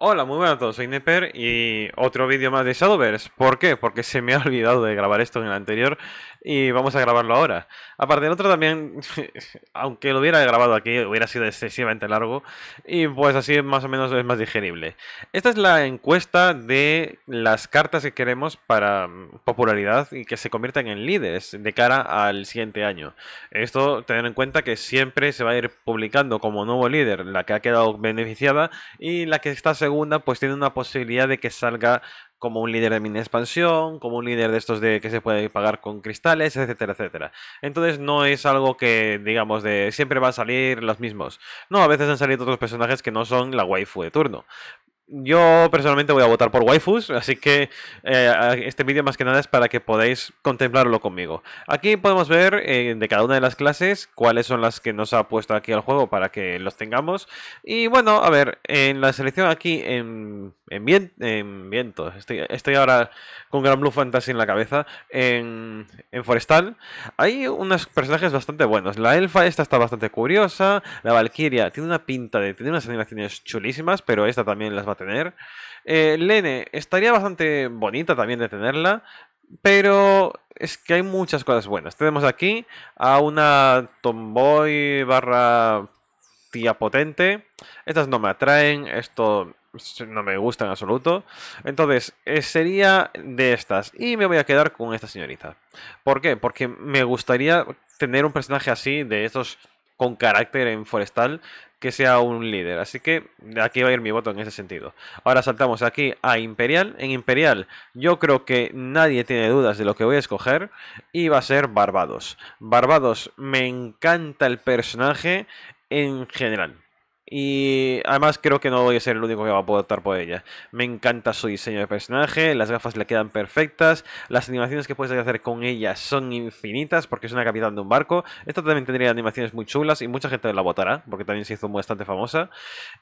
Hola, muy buenas a todos, soy Neper y otro vídeo más de Shadowverse. ¿Por qué? Porque se me ha olvidado de grabar esto en el anterior y vamos a grabarlo ahora. Aparte del otro también, aunque lo hubiera grabado aquí, hubiera sido excesivamente largo y pues así más o menos es más digerible. Esta es la encuesta de las cartas que queremos para mm, popularidad y que se conviertan en líderes de cara al siguiente año. Esto teniendo en cuenta que siempre se va a ir publicando como nuevo líder la que ha quedado beneficiada y la que está pues tiene una posibilidad de que salga como un líder de mini expansión, como un líder de estos de que se puede pagar con cristales, etcétera, etcétera. Entonces no es algo que, digamos, de siempre van a salir los mismos. No, a veces han salido otros personajes que no son la waifu de turno. Yo personalmente voy a votar por waifus, así que eh, este vídeo más que nada es para que podáis contemplarlo conmigo. Aquí podemos ver eh, de cada una de las clases cuáles son las que nos ha puesto aquí al juego para que los tengamos. Y bueno, a ver, en la selección aquí en, en viento, estoy, ahora con Gran Blue Fantasy en la cabeza, en, en forestal, hay unos personajes bastante buenos. La elfa esta está bastante curiosa, la valquiria tiene una pinta de... tiene unas animaciones chulísimas, pero esta también las va tener. Eh, Lene, estaría bastante bonita también de tenerla, pero es que hay muchas cosas buenas. Tenemos aquí a una tomboy barra tía potente. Estas no me atraen, esto no me gusta en absoluto. Entonces, eh, sería de estas. Y me voy a quedar con esta señorita. ¿Por qué? Porque me gustaría tener un personaje así de estos con carácter en Forestal que sea un líder. Así que aquí va a ir mi voto en ese sentido. Ahora saltamos aquí a Imperial. En Imperial yo creo que nadie tiene dudas de lo que voy a escoger y va a ser Barbados. Barbados me encanta el personaje en general. Y además creo que no voy a ser el único que va a poder optar por ella. Me encanta su diseño de personaje, las gafas le quedan perfectas, las animaciones que puedes hacer con ella son infinitas porque es una capitán de un barco. Esta también tendría animaciones muy chulas y mucha gente la votará porque también se hizo bastante famosa.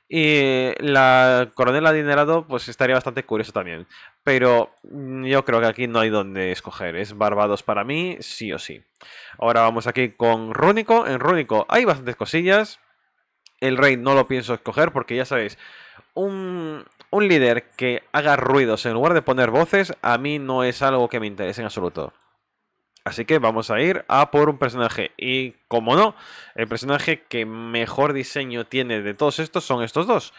Y la coronel adinerado pues estaría bastante curioso también. Pero mm, yo creo que aquí no hay donde escoger. Es Barbados para mí, sí o sí. Ahora vamos aquí con Rúnico. En Rúnico hay bastantes cosillas el rey no lo pienso escoger porque ya sabéis, un, líder que haga ruidos en lugar de poner voces, a mí no es algo que me interese en absoluto. Así que vamos a ir a por un personaje. Y como no, el personaje que mejor diseño tiene de todos estos son estos dos.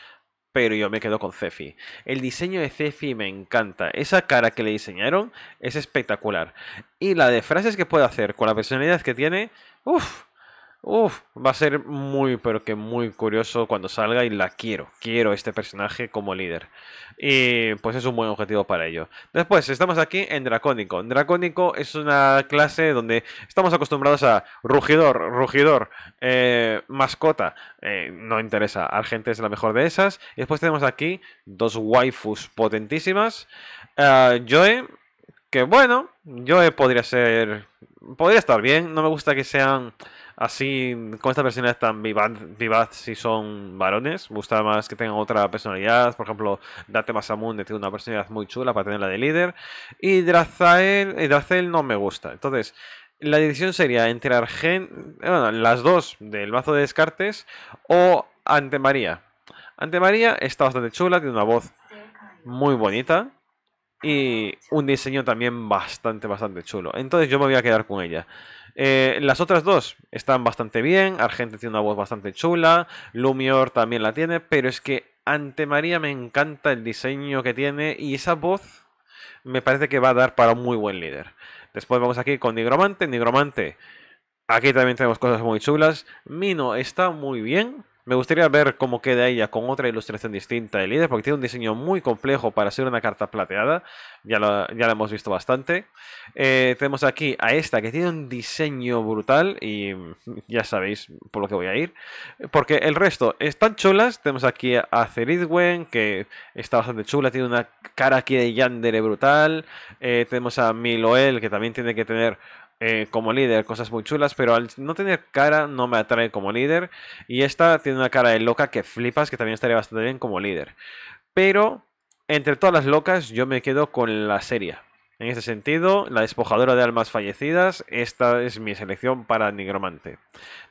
Pero yo me quedo con Cefi. El diseño de Cefi me encanta. Esa cara que le diseñaron es espectacular. Y la de frases que puede hacer con la personalidad que tiene, uff, Uf, va a ser muy, pero que muy curioso cuando salga y la quiero. Quiero este personaje como líder. Y pues es un buen objetivo para ello. Después, estamos aquí en Dracónico. Dracónico es una clase donde estamos acostumbrados a rugidor, rugidor, eh, mascota. Eh, no interesa, Argente es la mejor de esas. Y después tenemos aquí dos waifus potentísimas. Ah, Joe, que bueno, Joe podría ser... Podría estar bien, no me gusta que sean así, con esta personalidad tan vivaz, si son varones. Me gusta más que tengan otra personalidad. Por ejemplo, Date Masamune tiene una personalidad muy chula para tenerla de líder. Y Drazael, eh, Drazael no me gusta. Entonces, la decisión sería entre Argen, eh, las dos del mazo de descartes o Ante María. Ante María está bastante chula, tiene una voz muy bonita y un diseño también bastante, bastante chulo. Entonces yo me voy a quedar con ella. Eh, las otras dos están bastante bien. Argente tiene una voz bastante chula. Lumior también la tiene. Pero es que ante María me encanta el diseño que tiene. Y esa voz me parece que va a dar para un muy buen líder. Después vamos aquí con Nigromante. Nigromante. Aquí también tenemos cosas muy chulas. Mino está muy bien. Me gustaría ver cómo queda ella con otra ilustración distinta de líder, porque tiene un diseño muy complejo para ser una carta plateada. Ya la hemos visto bastante. Eh, tenemos aquí a esta que tiene un diseño brutal y ya sabéis por lo que voy a ir. Porque el resto están chulas. Tenemos aquí a Ceridwen, que está bastante chula, tiene una cara aquí de Yandere brutal. Eh, tenemos a Miloel, que también tiene que tener eh, como líder, cosas muy chulas, pero al no tener cara no me atrae como líder. Y esta tiene una cara de loca que flipas, que también estaría bastante bien como líder. Pero entre todas las locas yo me quedo con la serie. En ese sentido, la despojadora de almas fallecidas, esta es mi selección para Nigromante.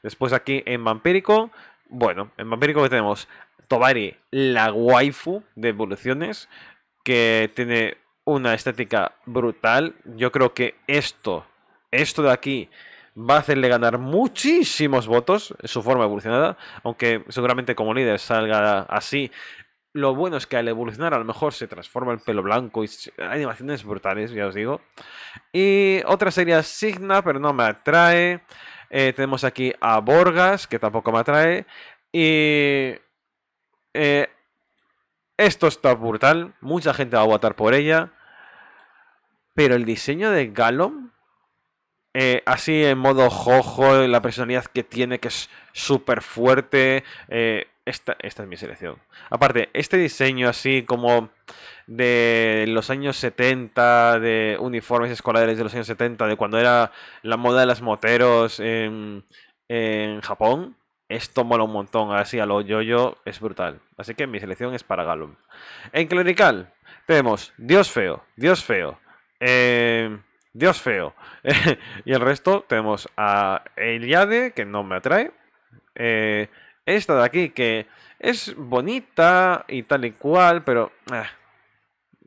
Después aquí en Vampírico, bueno, en Vampírico que tenemos Tobari, la waifu de evoluciones, que tiene una estética brutal. Yo creo que esto esto de aquí va a hacerle ganar muchísimos votos, en su forma evolucionada, aunque seguramente como líder salga así. Lo bueno es que al evolucionar a lo mejor se transforma el pelo blanco y hay animaciones brutales, ya os digo. Y otra sería Signa, pero no me atrae. Eh, tenemos aquí a Borgas, que tampoco me atrae. Y... Eh, esto está brutal. Mucha gente va a votar por ella. Pero el diseño de Gallon eh, así en modo jojo, la personalidad que tiene, que es súper fuerte. Eh, esta, es mi selección. Aparte, este diseño así como de los años 70, de uniformes escolares de los años 70, de cuando era la moda de las moteros en, Japón, esto mola un montón, así a lo yo-yo es brutal. Así que mi selección es para Gallum. En clerical tenemos Dios feo, Dios feo. Eh, Dios feo. y el resto tenemos a Eliade, que no me atrae. Eh, esta de aquí, que es bonita y tal y cual, pero... Ah,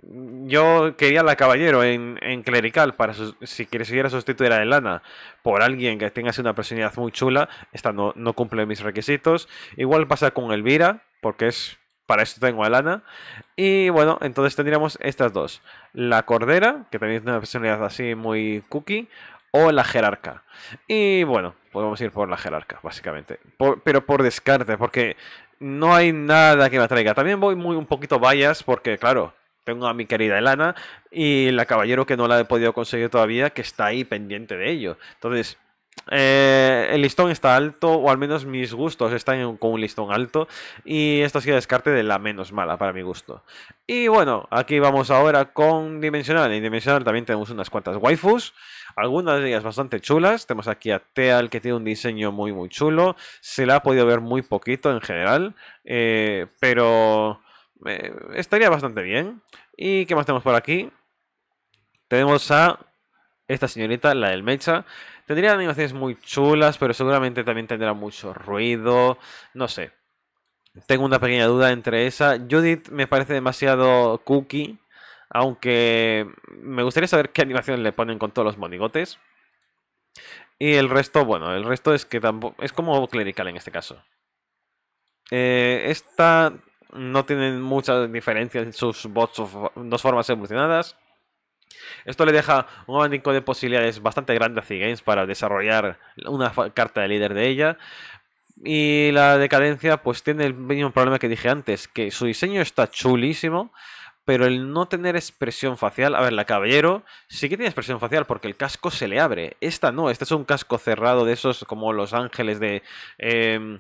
yo quería la caballero en, clerical para si quisiera sustituir a Elana por alguien que tenga una personalidad muy chula. Esta no, no cumple mis requisitos. Igual pasa con Elvira, porque es para eso tengo a Lana. Y bueno, entonces tendríamos estas dos. La Cordera, que también es una personalidad así muy cookie, o la Jerarca. Y bueno, podemos pues ir por la Jerarca, básicamente. pero por descarte, porque no hay nada que me atraiga. También voy muy un poquito vallas, porque claro, tengo a mi querida Elana y la caballero que no la he podido conseguir todavía, que está ahí pendiente de ello. Entonces, eh, el listón está alto, o al menos mis gustos están con un listón alto, y esto ha sido descarte de la menos mala para mi gusto. Y bueno, aquí vamos ahora con Dimensional. En Dimensional también tenemos unas cuantas waifus, algunas de ellas bastante chulas. Tenemos aquí a Teal que tiene un diseño muy muy chulo, se la ha podido ver muy poquito en general, eh, pero eh, estaría bastante bien. ¿Y qué más tenemos por aquí? Tenemos a esta señorita, la del Mecha Tendría animaciones muy chulas, pero seguramente también tendrá mucho ruido. No sé. Tengo una pequeña duda entre esa. Judith me parece demasiado cookie. Aunque me gustaría saber qué animaciones le ponen con todos los monigotes. Y el resto, bueno, el resto es que tampoco. Es como clerical en este caso. Eh, esta no tiene muchas diferencias en sus bots, dos formas evolucionadas. Esto le deja un abanico de posibilidades bastante grande a Games para desarrollar una carta de líder de ella. Y la decadencia pues tiene el mismo problema que dije antes, que su diseño está chulísimo, pero el no tener expresión facial, a ver, la caballero sí que tiene expresión facial porque el casco se le abre. Esta no, este es un casco cerrado de esos como los ángeles de... Em,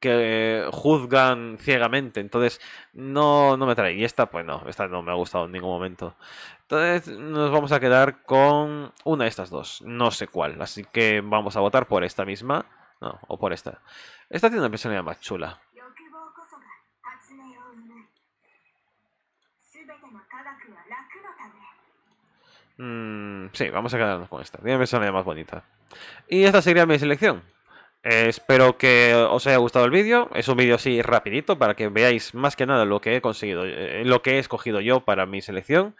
que juzgan ciegamente. Entonces, no, no me trae. Y esta, pues no, esta no me ha gustado en ningún momento. Entonces, nos vamos a quedar con una de estas dos. No sé cuál. Así que vamos a votar por esta misma. No, o por esta. Esta tiene una personalidad más chula. Mm, sí, vamos a quedarnos con esta. Tiene que más bonita. Y esta sería mi selección. espero que os haya gustado el vídeo. Es un vídeo así rapidito para que veáis más que nada lo que he conseguido, eh, lo que he escogido yo para mi selección.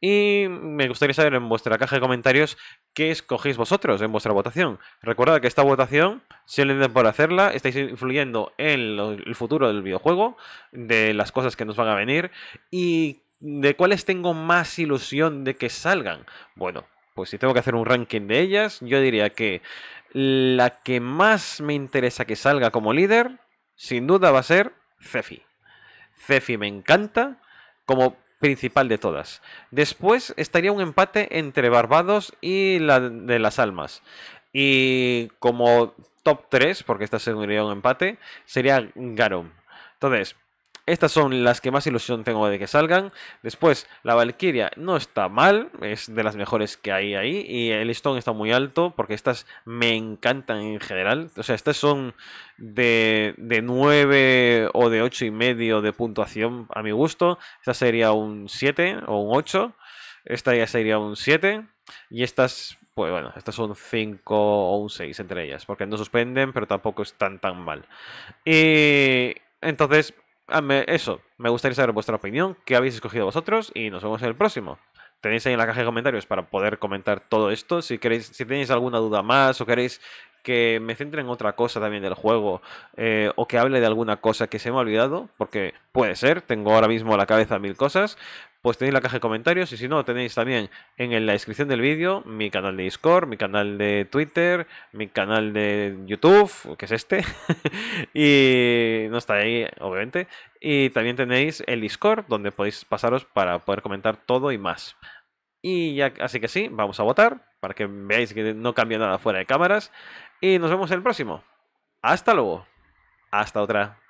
Y me gustaría saber en vuestra caja de comentarios qué escogéis vosotros en vuestra votación. Recordad que esta votación, si le den por hacerla, estáis influyendo en el futuro del videojuego, de las cosas que nos van a venir y ¿De cuáles tengo más ilusión de que salgan? Bueno, pues si tengo que hacer un ranking de ellas, yo diría que la que más me interesa que salga como líder, sin duda va a ser Cefi. Cefi me encanta como principal de todas. Después estaría un empate entre Barbados y la de las Almas. Y como top 3, porque esta sería un empate, sería Garum. Entonces, estas son las que más ilusión tengo de que salgan. Después, la Valkyria no está mal, es de las mejores que hay ahí. Y el listón está muy alto, porque estas me encantan en general. O sea, estas son de, de 9 o de 8 y medio de puntuación a mi gusto. Esta sería un 7 o un 8. Esta ya sería un 7. Y estas, pues bueno, estas son 5 o un 6 entre ellas. Porque no suspenden, pero tampoco están tan mal. Y entonces Ah, eso, me gustaría saber vuestra opinión, qué habéis escogido vosotros y nos vemos en el próximo. Tenéis ahí en la caja de comentarios para poder comentar todo esto. Si queréis, si tenéis alguna duda más o queréis que me centre en otra cosa también del juego eh, o que hable de alguna cosa que se me ha olvidado, porque puede ser, tengo ahora mismo a la cabeza mil cosas, pues tenéis la caja de comentarios y si no, tenéis también en la descripción del vídeo mi canal de Discord, mi canal de Twitter, mi canal de YouTube, que es este, y no está ahí, obviamente, y también tenéis el Discord donde podéis pasaros para poder comentar todo y más. Y ya, así que sí, vamos a votar para que veáis que no cambia nada fuera de cámaras y nos vemos el próximo. Hasta luego. Hasta otra.